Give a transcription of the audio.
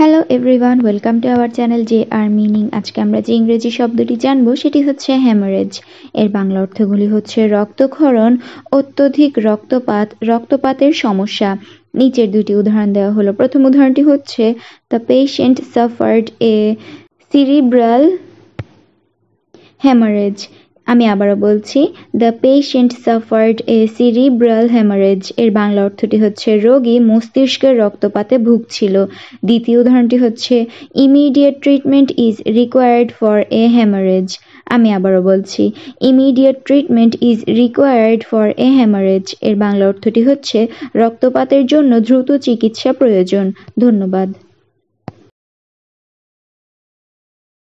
hello everyone welcome to our channel যে আর meaning আজকে আমরা যে ইংরেজি শব্দটি জানবো সেটি হচ্ছে হ্যামারেজ এর বাংলা অর্থগুলি হচ্ছে রক্তক্ষরণ অত্যধিক রক্তপাত রক্তপাতের সমস্যা নিচের দুটি উদাহরণ দেওয়া হলো প্রথম উদাহরণটি হচ্ছে the patient suffered a cerebral haemorrhage আমি আবারও বলছি the patient suffered a cerebral haemorrhage এর বাংলা অর্থটি হচ্ছে রোগী মস্তিষ্কের রক্তপাতে ভুগছিল দ্বিতীয় উদাহরণটি হচ্ছে immediate treatment is required for a haemorrhage আমি আবারও বলছি immediate treatment is required for a haemorrhage এর বাংলা অর্থটি হচ্ছে রক্তপাতের জন্য দ্রুত চিকিৎসা প্রয়োজন ধন্যবাদ